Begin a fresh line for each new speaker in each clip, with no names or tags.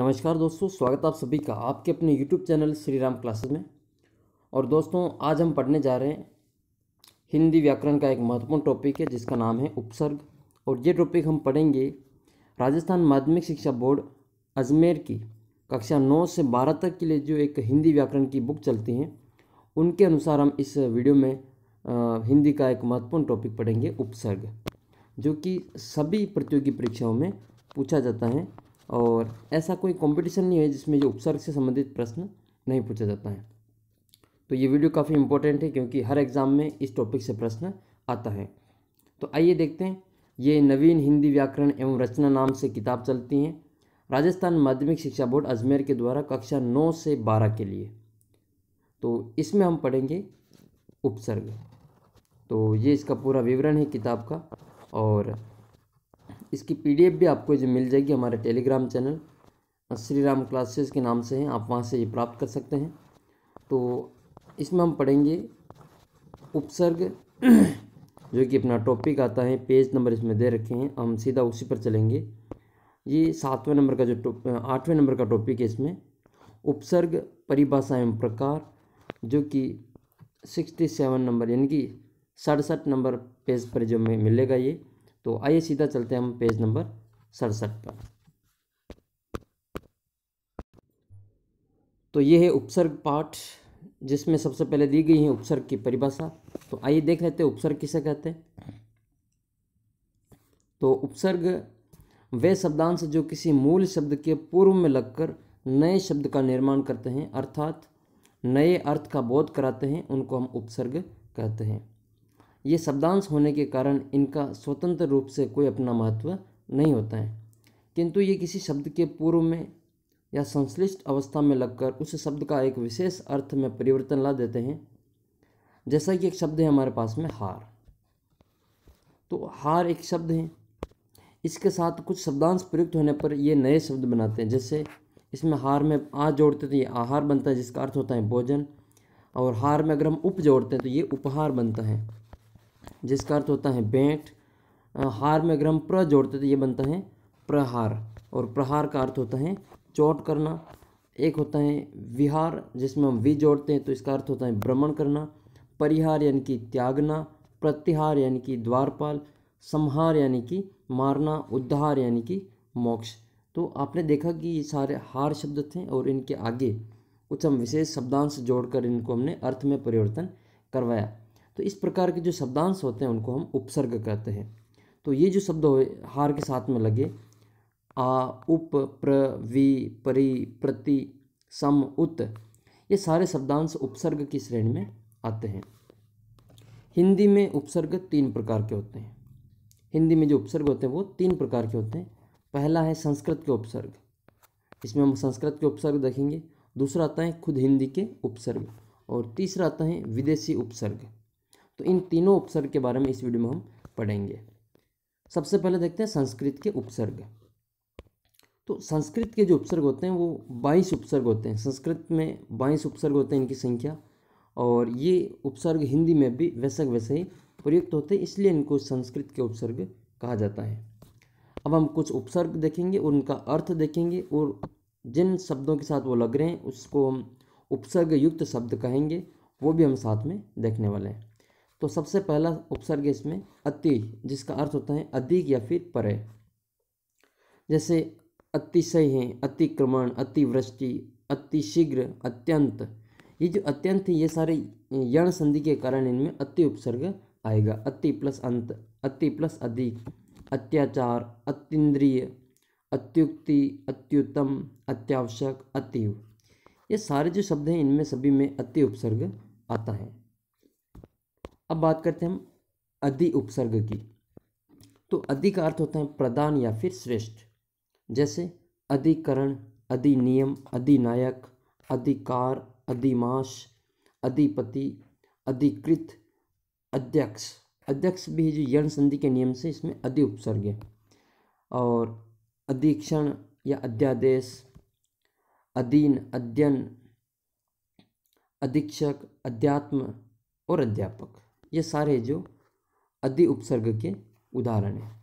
नमस्कार दोस्तों स्वागत आप सभी का आपके अपने YouTube channel Shri Ram classes में और दोस्तों आज हम पढ़ने जा रहे हैं हिंदी व्याकरण का एक महत्वपूर्ण टॉपिक है जिसका नाम है उपसर्ग और ये टॉपिक हम पढ़ेंगे राजस्थान माध्यमिक शिक्षा बोर्ड अजमेर की कक्षा नौ से बारह तक के लिए जो एक हिंदी व्याकरण की बुक चलती हैं उनके अनुसार हम इस वीडियो में आ, हिंदी का एक महत्वपूर्ण टॉपिक पढ़ेंगे उपसर्ग जो कि सभी प्रतियोगी परीक्षाओं में पूछा जाता है और ऐसा कोई कंपटीशन नहीं है जिसमें ये उपसर्ग से संबंधित प्रश्न नहीं पूछा जाता है तो ये वीडियो काफ़ी इंपॉर्टेंट है क्योंकि हर एग्ज़ाम में इस टॉपिक से प्रश्न आता है तो आइए देखते हैं ये नवीन हिंदी व्याकरण एवं रचना नाम से किताब चलती हैं राजस्थान माध्यमिक शिक्षा बोर्ड अजमेर के द्वारा कक्षा नौ से बारह के लिए तो इसमें हम पढ़ेंगे उपसर्ग तो ये इसका पूरा विवरण है किताब का और इसकी पीडीएफ भी आपको जो मिल जाएगी हमारे Telegram channel Shri Ram classes के नाम से हैं आप वहाँ से ये प्राप्त कर सकते हैं तो इसमें हम पढ़ेंगे उपसर्ग जो कि अपना टॉपिक आता है पेज नंबर इसमें दे रखे हैं हम सीधा उसी पर चलेंगे ये सातवें नंबर का जो आठवें नंबर का टॉपिक है इसमें उपसर्ग परिभाषा एवं प्रकार जो कि सिक्सटी सेवन नंबर यानी कि सड़सठ नंबर पेज पर जो मिलेगा ये तो आइए सीधा चलते हैं हम पेज नंबर सड़सठ पर तो ये है उपसर्ग पाठ जिसमें सबसे पहले दी गई है उपसर्ग की परिभाषा तो आइए देख लेते हैं उपसर्ग किसे कहते हैं तो उपसर्ग वे शब्दांश जो किसी मूल शब्द के पूर्व में लगकर नए शब्द का निर्माण करते हैं अर्थात नए अर्थ का बोध कराते हैं उनको हम उपसर्ग कहते हैं ये शब्दांश होने के कारण इनका स्वतंत्र रूप से कोई अपना महत्व नहीं होता है किंतु ये किसी शब्द के पूर्व में या संश्लिष्ट अवस्था में लगकर उस शब्द का एक विशेष अर्थ में परिवर्तन ला देते हैं जैसा कि एक शब्द है हमारे पास में हार तो हार एक शब्द है इसके साथ कुछ शब्दांश प्रयुक्त होने पर ये नए शब्द बनाते हैं जैसे इसमें हार में आ जोड़ते तो ये आहार बनता है जिसका अर्थ होता है भोजन और हार में अगर हम उप जोड़ते हैं तो ये उपहार बनता है जिसका अर्थ होता है बेंट हार में अगर हम प्र जोड़ते तो ये बनता है प्रहार और प्रहार का अर्थ होता है चोट करना एक होता है विहार जिसमें हम वी जोड़ते हैं तो इसका अर्थ होता है भ्रमण करना परिहार यानी कि त्यागना प्रतिहार यानी कि द्वारपाल संहार यानी कि मारना उद्धार यानी कि मोक्ष तो आपने देखा कि ये सारे हार शब्द थे और इनके आगे कुछ हम विशेष शब्दांश जोड़कर इनको हमने अर्थ में परिवर्तन करवाया तो इस प्रकार के जो शब्दांश होते हैं उनको हम उपसर्ग कहते हैं तो ये जो शब्द हो हार के साथ में लगे आ उप प्र वि परि प्रति सम उत ये सारे शब्दांश उपसर्ग की श्रेणी में आते हैं हिंदी में उपसर्ग तीन प्रकार के होते हैं हिंदी में जो उपसर्ग होते हैं वो तीन प्रकार के होते हैं पहला है संस्कृत के उपसर्ग इसमें हम संस्कृत के उपसर्ग देखेंगे दूसरा आता है खुद हिंदी के उपसर्ग और तीसरा आता है विदेशी उपसर्ग तो इन तीनों उपसर्ग के बारे में इस वीडियो में हम पढ़ेंगे सबसे पहले देखते हैं संस्कृत के उपसर्ग तो संस्कृत के जो उपसर्ग होते हैं वो बाईस उपसर्ग होते हैं संस्कृत में बाईस उपसर्ग होते हैं इनकी संख्या और ये उपसर्ग हिंदी में भी वैसे वैसे ही प्रयुक्त होते हैं इसलिए इनको संस्कृत के उपसर्ग कहा जाता है अब हम कुछ उपसर्ग देखेंगे और उनका अर्थ देखेंगे और जिन शब्दों के साथ वो लग रहे हैं उसको हम उपसर्ग युक्त शब्द कहेंगे वो भी हम साथ में देखने वाले हैं तो सबसे पहला उपसर्ग इसमें अति जिसका अर्थ होता है अधिक या फिर परे जैसे अतिशय है अतिक्रमण अतिवृष्टि अतिशीघ्र अत्यंत ये जो अत्यंत है ये सारे यण संधि के कारण इनमें अति उपसर्ग आएगा अति प्लस अंत अति प्लस अधिक अत्याचार अतिद्रिय अत्युक्ति अत्युत्तम अत्यावश्यक अतिव ये सारे जो शब्द हैं इनमें सभी में अति उपसर्ग आता है अब बात करते हैं हम अधि उपसर्ग की तो अधि का अर्थ होता है प्रदान या फिर श्रेष्ठ जैसे अधिकरण अधिनियम अधिनायक अधिकार अधिमाश अधिपति अधिकृत अध्यक्ष अध्यक्ष भी जो यण संधि के नियम से इसमें अधि उपसर्ग है और अधीक्षण या अध्यादेश अधीन अध्ययन अधीक्षक अध्यात्म और अध्यापक ये सारे जो अधि उपसर्ग के उदाहरण हैं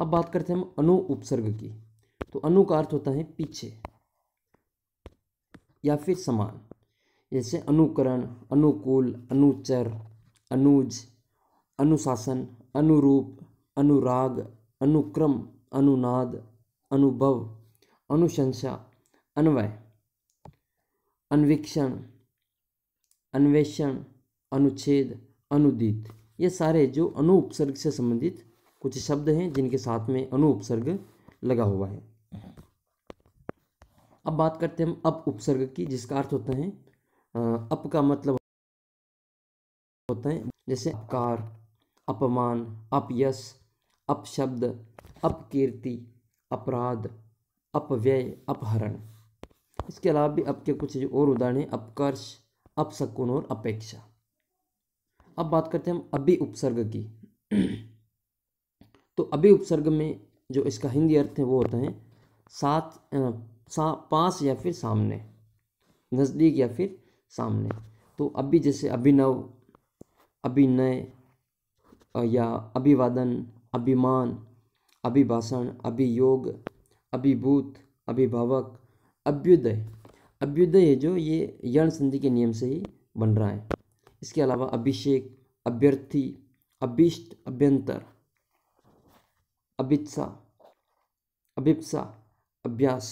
अब बात करते हैं हम अनु उपसर्ग की तो अनु का अर्थ होता है पीछे या फिर समान जैसे अनुकरण अनुकूल अनुचर अनुज अनुशासन अनुरूप अनुराग अनुक्रम अनुनाद अनुभव अनुशंसा अन्वय अन्वीक्षण अन्वेषण अनुच्छेद अनुदित ये सारे जो अनुपसर्ग से संबंधित कुछ शब्द हैं जिनके साथ में अनुपसर्ग लगा हुआ है अब बात करते हैं हम अप उपसर्ग की जिसका अर्थ होता है अप का मतलब होता है जैसे अपकार अपमान अपयश अपशब्द अपकीर्ति अपराध अपव्यय अपहरण इसके अलावा भी अप के कुछ जो और उदाहरण हैं अपकर्ष अपशकुन और अपेक्षा अब बात करते हैं हम अभी उपसर्ग की तो अभी उपसर्ग में जो इसका हिंदी अर्थ है वो होता है साथ सा, पास या फिर सामने नज़दीक या फिर सामने तो अभी जैसे अभिनव अभिनय या अभिवादन अभिमान अभिभाषण अभियोग अभिभूत अभिभावक अभ्युदय अभ्युदय है जो ये यर्ण संधि के नियम से ही बन रहा है इसके अलावा अभिषेक अभ्यर्थी अभिष्ट अभ्यंतर अभित्सा अभिप्सा अभ्यास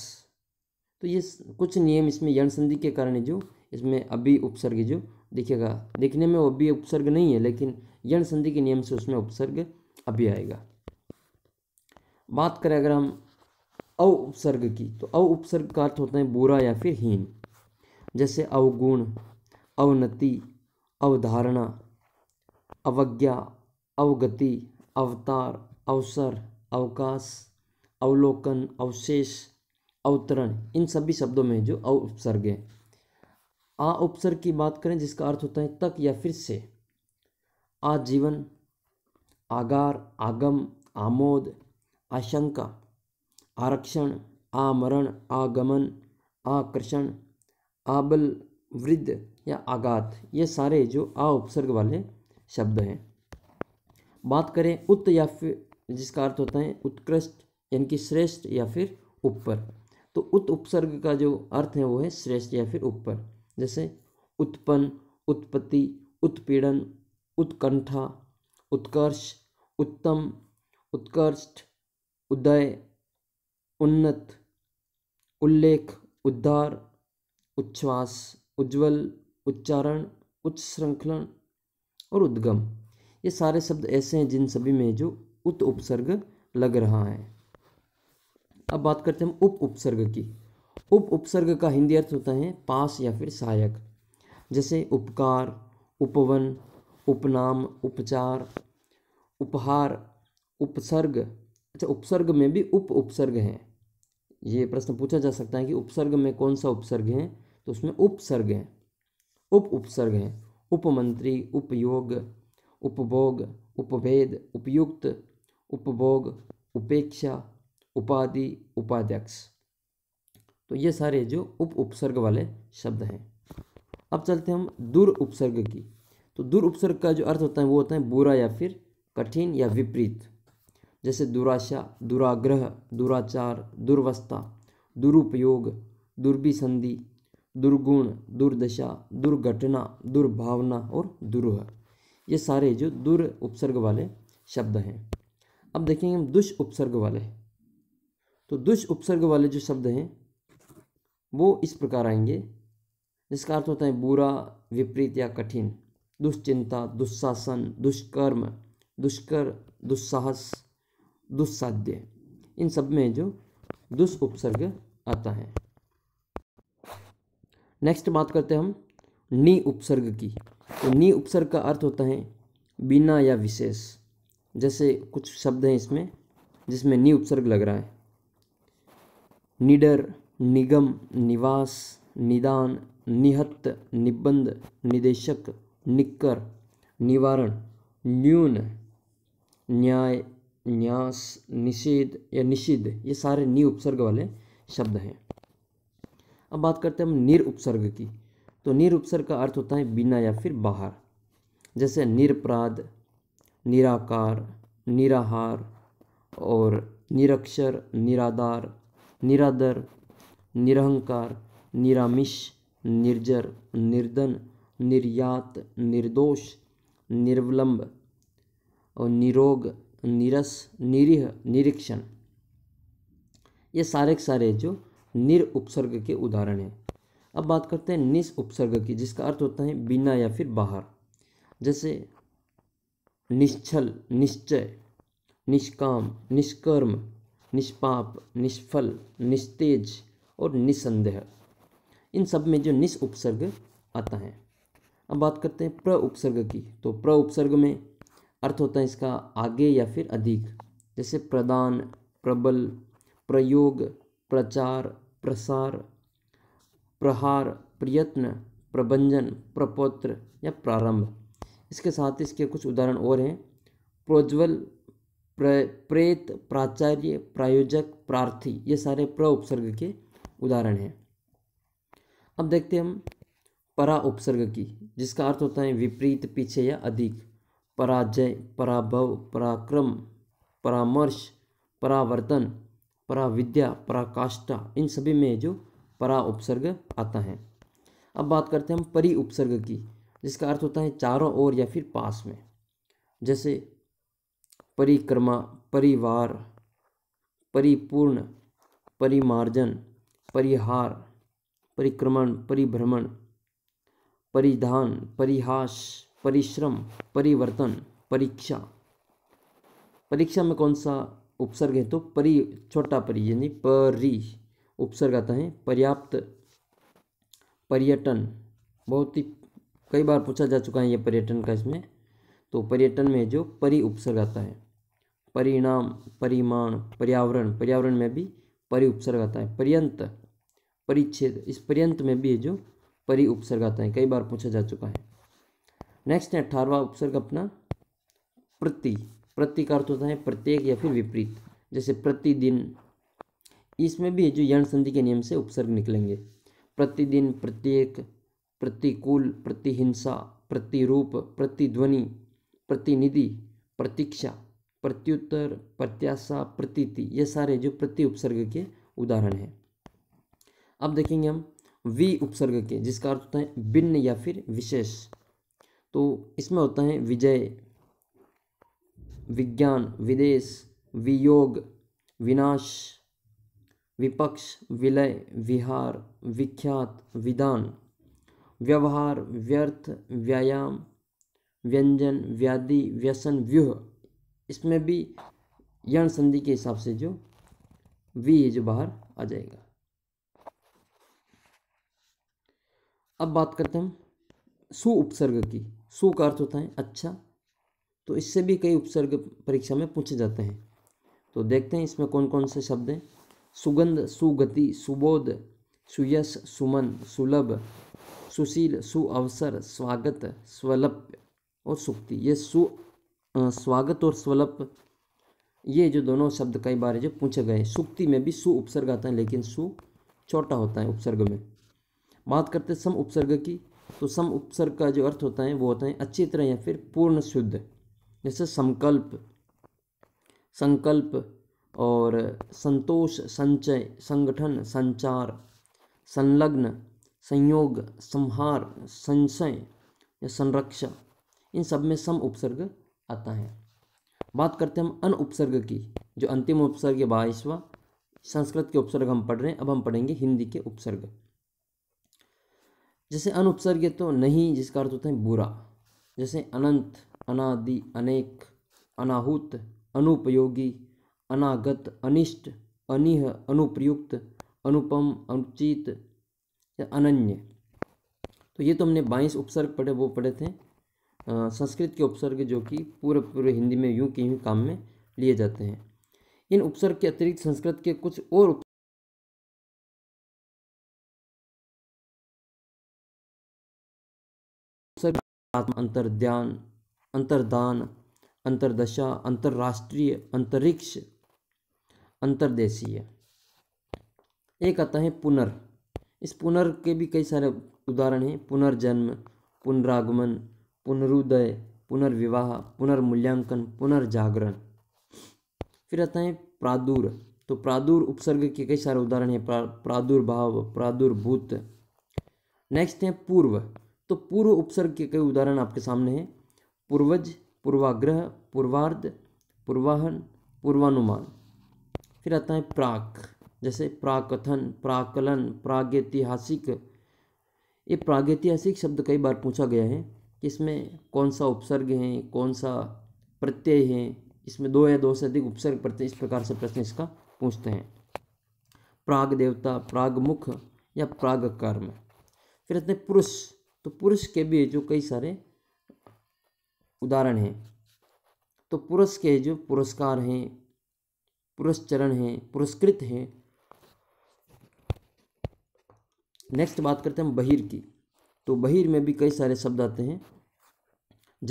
तो ये कुछ नियम इसमें यण संधि के कारण जो इसमें अभी उपसर्ग जो दिखेगा देखने में वो अभी उपसर्ग नहीं है लेकिन यण संधि के नियम से उसमें उपसर्ग अभी आएगा बात करें अगर हम अव उपसर्ग की तो अव उपसर्ग का अर्थ होता है बुरा या फिर हीन जैसे अवगुण अवनति अवधारणा अवज्ञा अवगति अवतार अवसर अवकाश अवलोकन अवशेष अवतरण इन सभी शब्दों में जो उपसर्ग हैं आ उपसर्ग की बात करें जिसका अर्थ होता है तक या फिर से आजीवन आगार आगम आमोद आशंका आरक्षण आमरण आगमन आकर्षण आबल वृद्ध या आघात ये सारे जो आ उपसर्ग वाले शब्द हैं बात करें उत्त या फिर जिसका अर्थ होता है उत्कृष्ट यानी कि श्रेष्ठ या फिर ऊपर तो उत्त उपसर्ग का जो अर्थ है वो है श्रेष्ठ या फिर ऊपर जैसे उत्पन्न उत्पत्ति उत्पीड़न उत्कंठा उत्कर्ष उत्तम उत्कृष्ट उदय उन्नत उल्लेख उद्धार उच्छ्वास उज्ज्वल उच्चारण उच्च श्रृंखलन और उद्गम ये सारे शब्द ऐसे हैं जिन सभी में जो उत उपसर्ग लग रहा है अब बात करते हैं हम उप उपसर्ग की उप उपसर्ग का हिंदी अर्थ होता है पास या फिर सहायक जैसे उपकार उपवन उपनाम उपचार उपहार उपसर्ग अच्छा उपसर्ग में भी उप उपसर्ग हैं ये प्रश्न पूछा जा सकता है कि उपसर्ग में कौन सा उपसर्ग है तो उसमें उपसर्ग हैं उप उपसर्ग हैं उपमंत्री उपयोग उपभोग उपभेद उपयुक्त उपभोग उपेक्षा उपाधि उपाध्यक्ष तो ये सारे जो उप उपसर्ग वाले शब्द हैं अब चलते हैं हम दूर उपसर्ग की तो दूर उपसर्ग का जो अर्थ होता है वो होता है बुरा या फिर कठिन या विपरीत जैसे दुराशा दुराग्रह दुराचार दुर्वस्था दुरुपयोग दुर्भिसंधि दुर्गुण दुर्दशा दुर्घटना दुर्भावना और दुरूह ये सारे जो दुर उपसर्ग वाले शब्द हैं अब देखेंगे हम दुष उपसर्ग वाले तो दुष उपसर्ग वाले जो शब्द हैं वो इस प्रकार आएंगे जिसका अर्थ होता है बुरा विपरीत या कठिन दुश्चिंता दुशासन दुष्कर्म दुष्कर दुस्साहस दुस्साध्य इन सब में जो दुष उपसर्ग आता है नेक्स्ट बात करते हैं हम नी उपसर्ग की तो नी उपसर्ग का अर्थ होता है बिना या विशेष जैसे कुछ शब्द हैं इसमें जिसमें नी उपसर्ग लग रहा है निडर निगम निवास निदान निहत निबंध निदेशक निक्कर निवारण न्यून न्याय न्यास निषेध या निषिद्ध ये सारे नी उपसर्ग वाले शब्द हैं अब बात करते हैं हम निर उपसर्ग की तो निर उपसर्ग का अर्थ होता है बिना या फिर बाहर जैसे निरपराध निराकार निराहार और निरक्षर निराधार निरादर निरहंकार निरामिष निर्जर निर्धन निर्यात निर्दोष निर्वलंब और निरोग निरस निरीह निरीक्षण ये सारे के सारे जो निर उपसर्ग के उदाहरण हैं अब बात करते हैं निस उपसर्ग की जिसका अर्थ होता है बिना या फिर बाहर जैसे निश्चल निश्चय निष्काम निष्कर्म निष्पाप निष्फल निस्तेज और निसंदेह इन सब में जो निस उपसर्ग आता है अब बात करते हैं प्र उपसर्ग की तो प्र उपसर्ग में अर्थ होता है इसका आगे या फिर अधिक जैसे प्रदान प्रबल प्रयोग प्रचार प्रसार प्रहार प्रयत्न प्रबंजन प्रपोत्र या प्रारंभ इसके साथ इसके कुछ उदाहरण और हैं प्रोज्वल प्र, प्रेत प्राचार्य प्रायोजक प्रार्थी ये सारे प्र उपसर्ग के उदाहरण हैं अब देखते हैं हम परा उपसर्ग की जिसका अर्थ होता है विपरीत पीछे या अधिक पराजय पराभव पराक्रम परामर्श परावर्तन परा विद्या पराकाष्ठा इन सभी में जो परा उपसर्ग आता है अब बात करते हैं हम परी उपसर्ग की जिसका अर्थ होता है चारों ओर या फिर पास में जैसे परिक्रमा परिवार परिपूर्ण परिमार्जन परिहार परिक्रमण परिभ्रमण परिधान परिहास परिश्रम परिवर्तन परीक्षा परीक्षा में कौन सा उपसर्ग है तो परी छोटा परी यानी परी उपसर्ग आता है पर्याप्त पर्यटन बहुत ही कई बार पूछा जा चुका है ये पर्यटन का इसमें तो पर्यटन में जो परी उपसर्ग आता है परिणाम परिमाण पर्यावरण पर्यावरण में भी परि उपसर्ग आता है पर्यंत परिच्छेद इस पर्यंत में भी जो परि उपसर्ग आता है कई बार पूछा जा चुका है नेक्स्ट है अठारवा उपसर्ग अपना प्रति प्रति का अर्थ तो होता है प्रत्येक या फिर विपरीत जैसे प्रतिदिन इसमें भी जो यण संधि के नियम से उपसर्ग निकलेंगे प्रतिदिन प्रत्येक प्रतिकूल प्रतिहिंसा प्रतिरूप प्रतिध्वनि प्रतिनिधि प्रतीक्षा प्रत्युत्तर प्रत्याशा प्रतीति ये सारे जो प्रति उपसर्ग के उदाहरण हैं अब देखेंगे हम वी उपसर्ग के जिसका अर्थ होता है भिन्न या फिर विशेष तो इसमें होता है विजय विज्ञान विदेश वियोग विनाश विपक्ष विलय विहार विख्यात विधान व्यवहार व्यर्थ व्यायाम व्यंजन व्याधि व्यसन व्यूह इसमें भी यण संधि के हिसाब से जो वी है जो बाहर आ जाएगा अब बात करते हैं सु उपसर्ग की सु का अर्थ होता है अच्छा तो इससे भी कई उपसर्ग परीक्षा में पूछे जाते हैं तो देखते हैं इसमें कौन कौन से शब्द हैं सुगंध सुगति सुबोध सुयश सुमन सुलभ सुशील सुअवसर स्वागत स्वलप और सुक्ति ये सु स्वागत और स्वलप ये जो दोनों शब्द कई बार जो पूछे गए हैं सुक्ति में भी सु उपसर्ग आता है लेकिन सु छोटा होता है उपसर्ग में बात करते हैं सम उपसर्ग की तो सम उपसर्ग का जो अर्थ होता है वो होता है अच्छी तरह या फिर पूर्ण शुद्ध जैसे संकल्प संकल्प और संतोष संचय संगठन संचार संलग्न संयोग संहार संशय या संरक्षा इन सब में सम उपसर्ग आता है बात करते हैं हम अन उपसर्ग की जो अंतिम उपसर्ग है बाईसवा संस्कृत के उपसर्ग हम पढ़ रहे हैं अब हम पढ़ेंगे हिंदी के उपसर्ग जैसे अन उपसर्ग तो नहीं जिसका अर्थ होता है बुरा जैसे अनंत अनादि अनेक अनाहूत अनुपयोगी अनागत अनिष्ट अनिह अनुप्रयुक्त अनुपम अनुचित या अनन्य तो ये तो हमने बाईस उपसर्ग पढ़े वो पढ़े थे संस्कृत के उपसर्ग जो कि पूरे पूरे हिंदी में यूं के यूं काम में लिए जाते हैं इन उपसर्ग के अतिरिक्त संस्कृत के कुछ और उपसर्ग आत्म अंतर ध्यान अंतर्दान अंतरदशा अंतर्राष्ट्रीय अंतरिक्ष अंतर्देशीय एक आता है पुनर् इस पुनर् के भी कई सारे उदाहरण हैं पुनर्जन्म पुनरागमन पुनरुदय पुनर्विवाह पुनर्मूल्यांकन पुनर्जागरण फिर आता है प्रादुर तो प्रादुर उपसर्ग के कई सारे उदाहरण हैं प्रा, प्रादुर्भाव प्रादुर्भूत नेक्स्ट है पूर्व तो पूर्व उपसर्ग के कई उदाहरण आपके सामने हैं पूर्वज पूर्वाग्रह पूर्वार्ध पूर्वाहन पूर्वानुमान फिर आता है प्राक जैसे प्राकथन प्राकलन प्रागैतिहासिक ये प्रागैतिहासिक शब्द कई बार पूछा गया है कि इसमें कौन सा उपसर्ग है कौन सा प्रत्यय है इसमें दो या दो से अधिक उपसर्ग प्रत्यय इस प्रकार से प्रश्न इसका पूछते हैं प्राग देवता प्रागमुख या प्राग कर्म फिर रहते हैं पुरुष तो पुरुष के भी जो कई सारे उदाहरण हैं तो पुरुष के जो पुरस्कार हैं पुरस्चरण हैं पुरस्कृत हैं नेक्स्ट बात करते हैं हम बहिर की तो बहिर में भी कई सारे शब्द आते हैं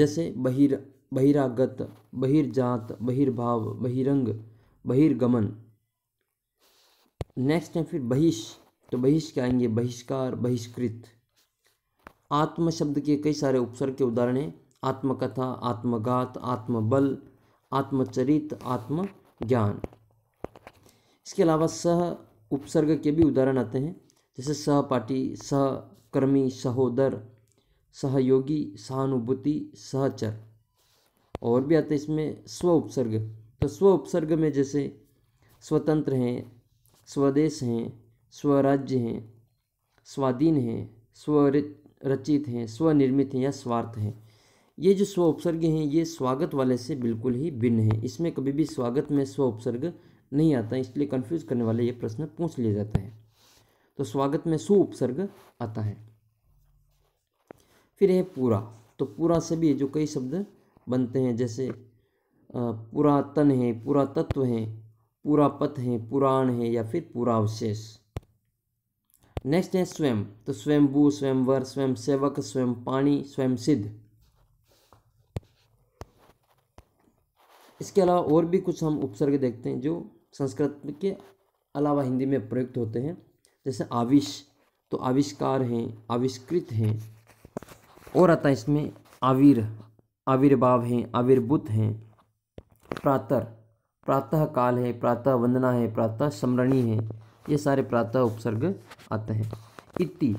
जैसे बहिर बहिरागत बहिर्जात बहिर्भाव बहिरंग बहिर्गमन नेक्स्ट है फिर बहिष तो बहिष क्या आएंगे बहिष्कार बहिष्कृत आत्म शब्द के कई सारे उपसर्ग के उदाहरण हैं आत्मकथा आत्मगात आत्मबल आत्मचरित आत्मज्ञान इसके अलावा सह उपसर्ग के भी उदाहरण आते हैं जैसे सहपाठी सहकर्मी सहोदर सहयोगी सहानुभूति सहचर और भी आते हैं इसमें स्व उपसर्ग तो स्व उपसर्ग में जैसे स्वतंत्र हैं स्वदेश हैं स्वराज्य हैं स्वाधीन हैं स्वरित रचित हैं स्वनिर्मित हैं या स्वार्थ हैं ये जो स्व उपसर्ग हैं ये स्वागत वाले से बिल्कुल ही भिन्न है इसमें कभी भी स्वागत में स्व उपसर्ग नहीं आता इसलिए कन्फ्यूज़ करने वाले ये प्रश्न पूछ लिया जाता है तो स्वागत में सु उपसर्ग आता है फिर है पूरा तो पूरा से भी जो कई शब्द बनते हैं जैसे पुरातन है पूरा तत्व है पूरा पथ है पुराण है या फिर पूरा अवशेष नेक्स्ट है स्वयं तो स्वयं भू स्वयंवर स्वयं सेवक स्वयं पाणी स्वयं सिद्ध इसके अलावा और भी कुछ हम उपसर्ग देखते हैं जो संस्कृत के अलावा हिंदी में प्रयुक्त होते हैं जैसे आविश तो आविष्कार हैं आविष्कृत हैं और आता है इसमें आविर आविर्भाव हैं आविर्भूत हैं प्रातः प्रातः काल है प्रातः वंदना है प्रातः स्मरणी है ये सारे प्रातः उपसर्ग आते हैं इति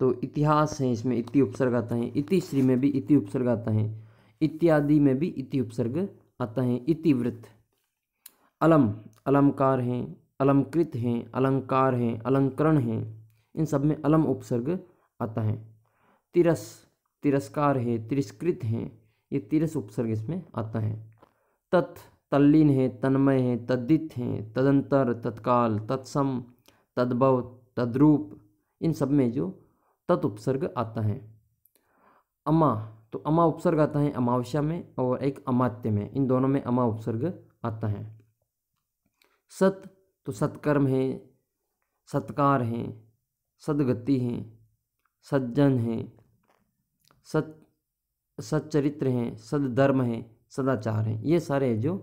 तो इतिहास है इसमें इति उपसर्ग आता है इति श्री में भी इति उपसर्ग आता है इत्यादि में भी इति उपसर्ग आता है इतिवृत्त अलम अलंकार हैं अलंकृत हैं अलंकार हैं अलंकरण हैं इन सब में अलम उपसर्ग आता है तिरस तिरस्कार है तिरस्कृत हैं ये तिरस उपसर्ग इसमें आता है तत् तल्लीन है तन्मय है तद्दित हैं तदंतर तत्काल तत्सम तद्भव तद्रूप इन सब में जो तत् उपसर्ग आता है अमा तो अमा उपसर्ग आता है अमावस्या में और एक अमात्य में इन दोनों में अमा उपसर्ग आता है सत तो सत्कर्म है सत्कार हैं सदगति हैं सज्जन हैं सत सच्चरित्र हैं सदधर्म हैं सदाचार हैं ये सारे जो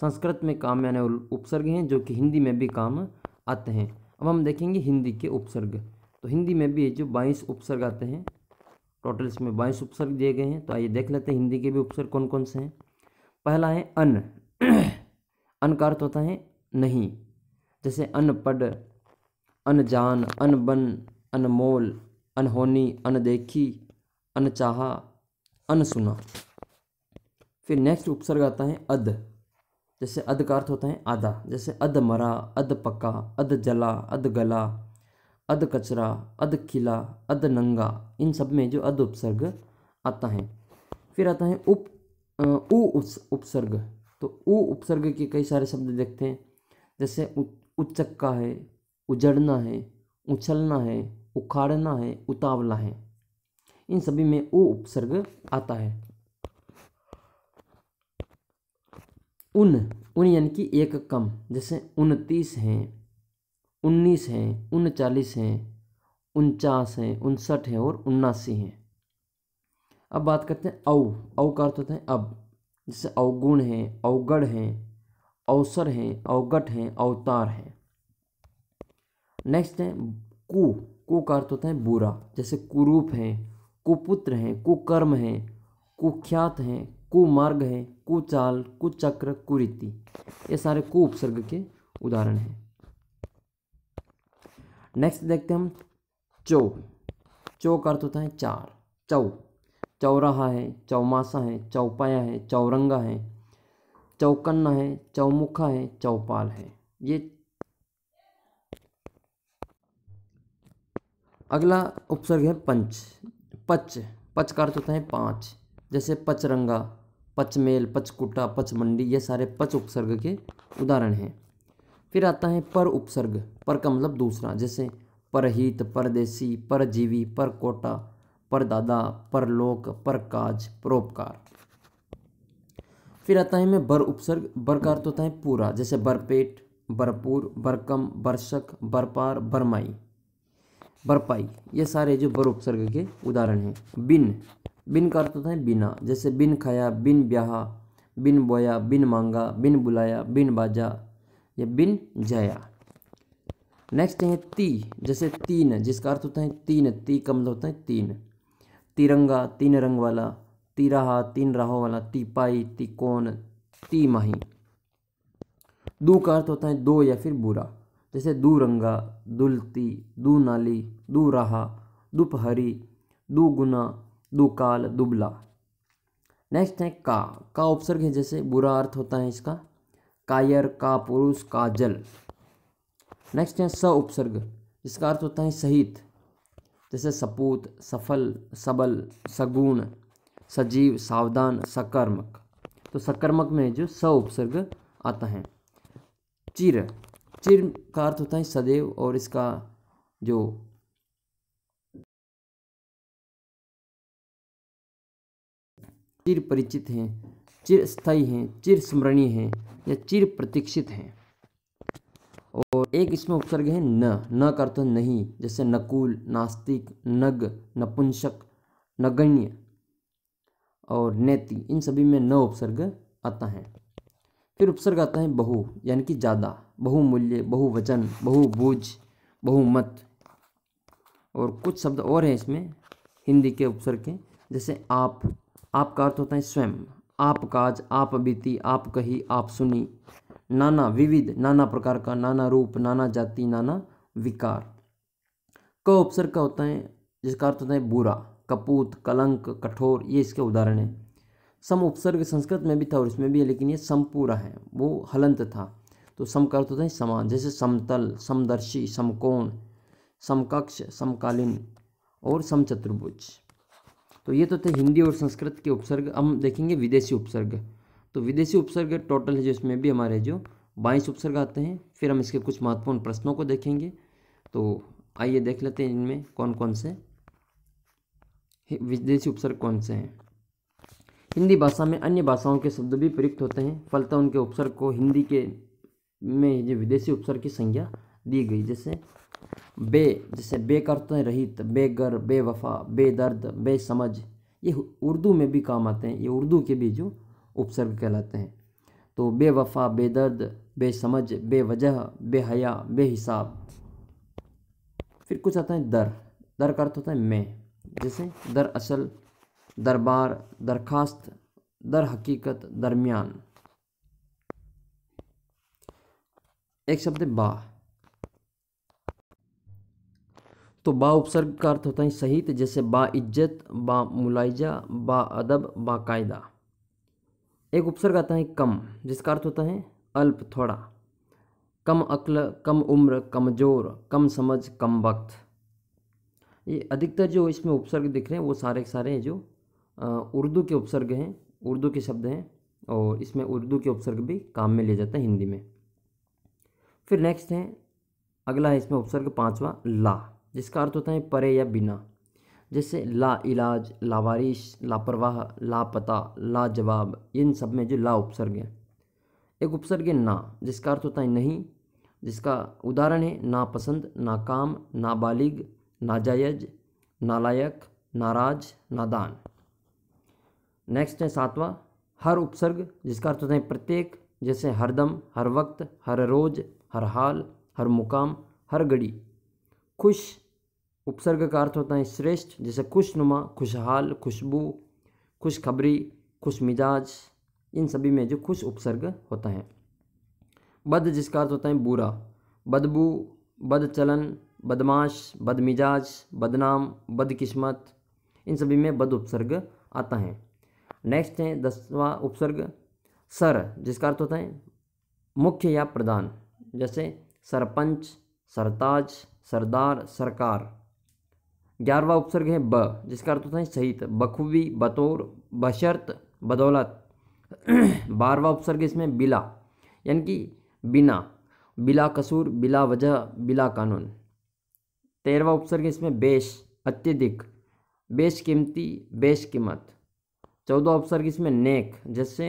संस्कृत में काम आने उपसर्ग हैं जो कि हिंदी में भी काम आते हैं अब हम देखेंगे हिंदी के उपसर्ग तो हिंदी में भी जो बाईस उपसर्ग आते हैं टोटल इसमें बाईस उपसर्ग दिए गए हैं तो आइए देख लेते हैं हिंदी के भी उपसर्ग कौन कौन से हैं पहला है अन अन का अर्थ होता है नहीं जैसे अनपढ़ अनजान अनबन अनमोल अनहोनी अनदेखी अनचाहा अनसुना फिर नेक्स्ट उपसर्ग आता है अध जैसे अध का अर्थ होता है आधा जैसे अध मरा अध पका अध जला अध गला अध कचरा अध किला अध नंगा इन सब में जो अध उपसर्ग आता है फिर आता है उप उ उपसर्ग तो उ उपसर्ग के कई सारे शब्द देखते हैं जैसे उचक्का है उजड़ना है उछलना है उखाड़ना है उतावला है इन सभी में उ उपसर्ग आता है उन उन यानी कि एक कम जैसे उनतीस हैं उन्नीस हैं उनचालीस हैं उनचास हैं उनसठ हैं और उन्नासी हैं अब बात करते हैं औ औ का अर्थ होता है अब जैसे अवगुण हैं अवगढ़ हैं अवसर हैं अवगट हैं अवतार हैं नेक्स्ट है कु कु का अर्थ होता है बुरा जैसे कुरूप हैं कुपुत्र हैं कुकर्म हैं कुख्यात हैं कुमार्ग हैं कुचाल कुचक्र कुरीति ये सारे कुउपसर्ग के उदाहरण हैं नेक्स्ट देखते हैं हम चौ चौ का अर्थ होता है चार चौ चौराहा है चौमासा है चौपाया है चौरंगा है चौकन्ना है चौमुखा है चौपाल है ये अगला उपसर्ग है पंच पच पच का अर्थ होता है पाँच जैसे पचरंगा पचमेल पचकुटा पचमंडी ये सारे पच उपसर्ग के उदाहरण हैं फिर आता है पर उपसर्ग पर का मतलब दूसरा जैसे परहित परदेसी परजीवी पर पर परदादा परलोक काज परोपकार फिर आता है मैं बर उपसर्ग बर का अर्थ होता है पूरा जैसे बरपेट भरपूर बरकम बरसक बरपार बरमाई बरपाई ये सारे जो बर उपसर्ग के उदाहरण हैं बिन बिन का अर्थ होता है बिना जैसे बिन खाया बिन ब्याहा बिन बोया बिन मांगा बिन बुलाया बिन बाजा या बिन जया नेक्स्ट है ती जैसे तीन जिसका अर्थ होता है तीन ती का मतलब होता है तीन तिरंगा तीन रंग वाला तिराहा तीन राहों वाला तिपाई तिकोन माही दू का अर्थ होता है दो या फिर बुरा जैसे दूरंगा दुलती दू नाली दू राहा दुपहरी गुना दो काल दुबला नेक्स्ट है का का उपसर्ग है जैसे बुरा अर्थ होता है इसका कायर का पुरुष का जल नेक्स्ट है स उपसर्ग जिसका अर्थ होता है सहित जैसे सपूत सफल सबल सगुण सजीव सावधान सकर्मक तो सकर्मक में जो स उपसर्ग आता है चिर चिर का अर्थ होता है सदैव और इसका जो चिर परिचित हैं स्थायी हैं चिर स्मरणीय हैं या चिर प्रतीक्षित हैं और एक इसमें उपसर्ग है न न का अर्थ नहीं जैसे नकुल नास्तिक नग नपुंसक नगण्य और नैति इन सभी में न उपसर्ग आता है फिर उपसर्ग आता है बहु यानी कि ज़्यादा बहुमूल्य बहुवचन बहुभुज बहुमत और कुछ शब्द और हैं इसमें हिंदी के उपसर्ग के जैसे आप आपका अर्थ होता है स्वयं आप काज आप बीती आप कही आप सुनी नाना विविध नाना प्रकार का नाना रूप नाना जाति नाना विकार क उपसर्ग का होता है जिसका अर्थ होता है बुरा कपूत कलंक कठोर ये इसके उदाहरण है सम उपसर्ग संस्कृत में भी था और इसमें भी है लेकिन ये सम पूरा है वो हलंत था तो सम का अर्थ होता है समान जैसे समतल समदर्शी समकोण समकक्ष समकालीन और समचतुर्भुज तो ये तो थे हिंदी और संस्कृत के उपसर्ग हम देखेंगे विदेशी उपसर्ग तो विदेशी उपसर्ग टोटल है जो इसमें भी हमारे जो बाईस उपसर्ग आते हैं फिर हम इसके कुछ महत्वपूर्ण प्रश्नों को देखेंगे तो आइए देख लेते हैं इनमें कौन कौन से विदेशी उपसर्ग कौन से हैं हिंदी भाषा में अन्य भाषाओं के शब्द भी प्रयुक्त होते हैं फलतः उनके उपसर्ग को हिंदी के में जो विदेशी उपसर्ग की संज्ञा दी गई जैसे बे जैसे बेकर्तन रहित बेगर बेवफा बेदर्द बेसमझ ये उर्दू में भी काम आते हैं ये उर्दू के भी जो उपसर्ग कहलाते हैं तो बेवफा बेदर्द बेसमझ बेवजह बेहया बेहिसाब फिर कुछ आता है दर दर का अर्थ होता है मैं जैसे दर असल दरबार दरखास्त दर हकीकत दरमियान एक शब्द है बा तो बा उपसर्ग का अर्थ होता है सहित जैसे बा इज्जत बा मुलाइजा बा अदब बायदा एक उपसर्ग आता है कम जिसका अर्थ होता है अल्प थोड़ा कम अक्ल कम उम्र कमज़ोर कम समझ कम वक्त ये अधिकतर जो इसमें उपसर्ग दिख रहे हैं वो सारे के सारे हैं जो उर्दू के उपसर्ग हैं उर्दू के शब्द हैं और इसमें उर्दू के उपसर्ग भी काम में लिया जाते हैं हिंदी में फिर नेक्स्ट हैं अगला है इसमें उपसर्ग पाँचवा ला जिसका अर्थ होता है परे या बिना जैसे ला इलाज लावारिश लापरवाह लापता लाजवाब इन सब में जो ला उपसर्ग है एक उपसर्ग है ना जिसका अर्थ होता है नहीं जिसका उदाहरण है नापसंद नाकाम नाबालिग नाजायज नालायक नाराज नादान नेक्स्ट है सातवां हर उपसर्ग जिसका अर्थ होता है प्रत्येक जैसे हरदम हर वक्त हर रोज हर हाल हर मुकाम हर घड़ी खुश उपसर्ग का अर्थ होता है श्रेष्ठ जैसे खुशनुमा खुशहाल खुशबू खुशखबरी खुश मिजाज इन सभी में जो खुश उपसर्ग होता है बद जिसका अर्थ होता है बुरा बदबू बदचलन बदमाश बदमिजाज बदनाम बदकिस्मत इन सभी में बद उपसर्ग आता है नेक्स्ट है दसवा उपसर्ग सर जिसका अर्थ होता है मुख्य या प्रधान जैसे सरपंच सरताज सरदार सरकार ग्यारहवा उपसर्ग है ब जिसका अर्थ होता है सहित बखूबी बतौर बशर्त बदौलत बारहवा उपसर्ग इसमें बिला यानी कि बिना बिला कसूर बिला वजह बिला कानून तेरहवा उपसर्ग इसमें बेश अत्यधिक बेश कीमती बेश कीमत चौदह उपसर्ग इसमें नेक जैसे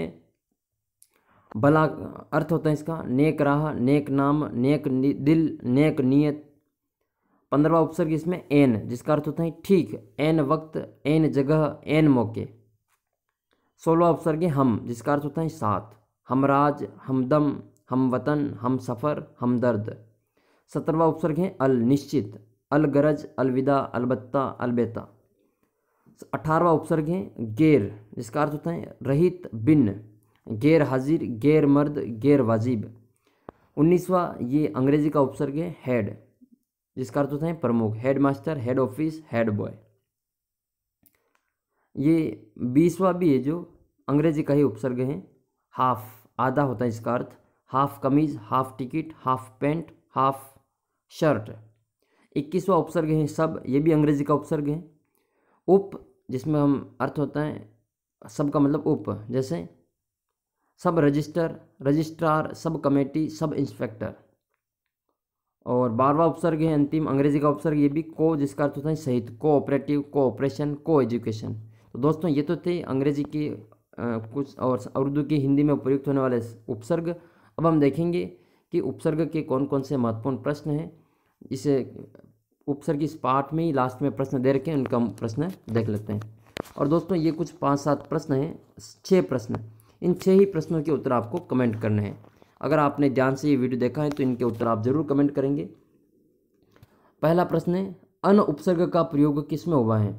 भला अर्थ होता है इसका नेक राह नेक नाम नेक दिल नेक नीयत पंद्रवा उपसर्ग इसमें एन जिसका अर्थ होता है ठीक एन वक्त एन जगह एन मौके सोलवा उपसर्ग है हम जिसका अर्थ होता है साथ हमराज हमदम हम वतन हम सफ़र हमदर्द सत्रवा उपसर्ग है अल निश्चित अलगरज अलविदा अलबत्ता अलबेता अठारवा उपसर्ग है गैर जिसका अर्थ होता है रहित बिन गैर हाजिर गैर मर्द गैर वाजिब उन्नीसवा ये अंग्रेजी का उपसर्ग है हेड जिसका अर्थ होता है प्रमुख head master head office head boy ये बीसवा भी है जो अंग्रेजी का ही उपसर्ग है हाफ आधा होता है इसका अर्थ हाफ कमीज half ticket half pant half shirt इक्कीसवा उपसर्ग है सब ये भी अंग्रेजी का उपसर्ग है उप जिसमें हम अर्थ होता है सब का मतलब उप जैसे sub register registrar sub committee sub inspector और बारवा उपसर्ग है अंतिम अंग्रेजी का उपसर्ग ये भी को जिसका अर्थ होता है सहित कोऑपरेटिव कोऑपरेशन को एजुकेशन तो दोस्तों ये तो थे अंग्रेजी के आ, कुछ और उर्दू की हिंदी में प्रयुक्त होने वाले उपसर्ग अब हम देखेंगे कि उपसर्ग के कौन कौन से महत्वपूर्ण प्रश्न हैं इसे उपसर्ग इस पाठ में ही लास्ट में प्रश्न दे रखे हैं उनका हम प्रश्न देख लेते हैं और दोस्तों ये कुछ पाँच सात प्रश्न हैं छः प्रश्न इन छः ही प्रश्नों के उत्तर आपको कमेंट करने हैं अगर आपने ध्यान से ये वीडियो देखा है तो इनके उत्तर आप ज़रूर कमेंट करेंगे पहला प्रश्न है अन उपसर्ग का प्रयोग किस में हुआ है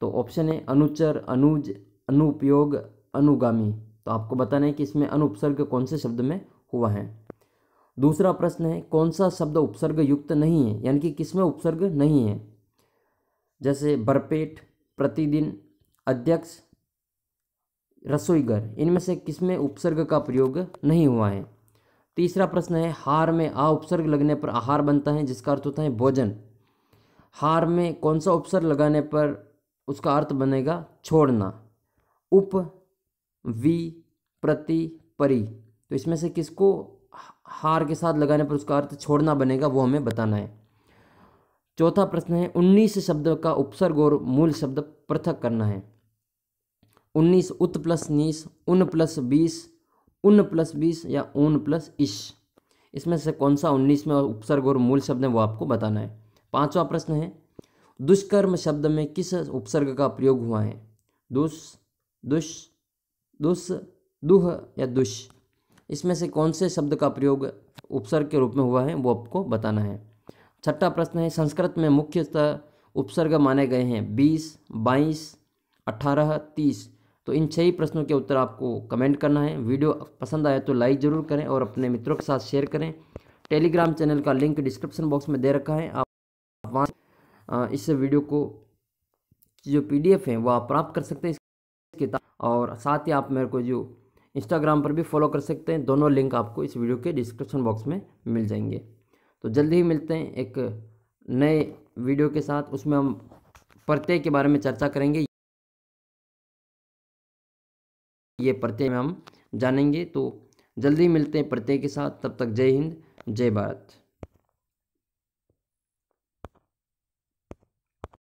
तो ऑप्शन है अनुचर अनुज अनुपयोग अनुगामी तो आपको बताना है कि इसमें अनुपसर्ग कौन से शब्द में हुआ है दूसरा प्रश्न है कौन सा शब्द उपसर्ग युक्त नहीं है यानी कि किसमें उपसर्ग नहीं है जैसे बरपेट प्रतिदिन अध्यक्ष रसोईघर इनमें से किसमें उपसर्ग का प्रयोग नहीं हुआ है तीसरा प्रश्न है हार में आ उपसर्ग लगने पर आहार बनता है जिसका अर्थ होता है भोजन हार में कौन सा उपसर्ग लगाने पर उसका अर्थ बनेगा छोड़ना उप वी प्रति परी तो इसमें से किसको हार के साथ लगाने पर उसका अर्थ छोड़ना बनेगा वो हमें बताना है चौथा प्रश्न है उन्नीस शब्द का उपसर्ग और मूल शब्द पृथक करना है उन्नीस उत प्लस नीस उन प्लस बीस उन प्लस बीस या उन प्लस इश इसमें से कौन सा उन्नीस में उपसर्ग और मूल शब्द है वो आपको बताना है पांचवा प्रश्न है दुष्कर्म शब्द में किस उपसर्ग का प्रयोग हुआ है दुष दुष दुष दुह या दुष इसमें से कौन से शब्द का प्रयोग उपसर्ग के रूप में हुआ है वो आपको बताना है छठा प्रश्न है संस्कृत में मुख्यतः उपसर्ग माने गए हैं बीस बाईस अठारह तीस तो इन छह ही प्रश्नों के उत्तर आपको कमेंट करना है वीडियो पसंद आए तो लाइक ज़रूर करें और अपने मित्रों के साथ शेयर करें टेलीग्राम चैनल का लिंक डिस्क्रिप्शन बॉक्स में दे रखा है आप वहाँ इस वीडियो को जो पीडीएफ है वो आप प्राप्त कर सकते हैं इस किताब और साथ ही आप मेरे को जो इंस्टाग्राम पर भी फॉलो कर सकते हैं दोनों लिंक आपको इस वीडियो के डिस्क्रिप्शन बॉक्स में मिल जाएंगे तो जल्दी ही मिलते हैं एक नए वीडियो के साथ उसमें हम प्रत्यय के बारे में चर्चा करेंगे ये प्रत्यय में हम जानेंगे तो जल्दी मिलते हैं प्रत्यय के साथ तब तक जय हिंद जय भारत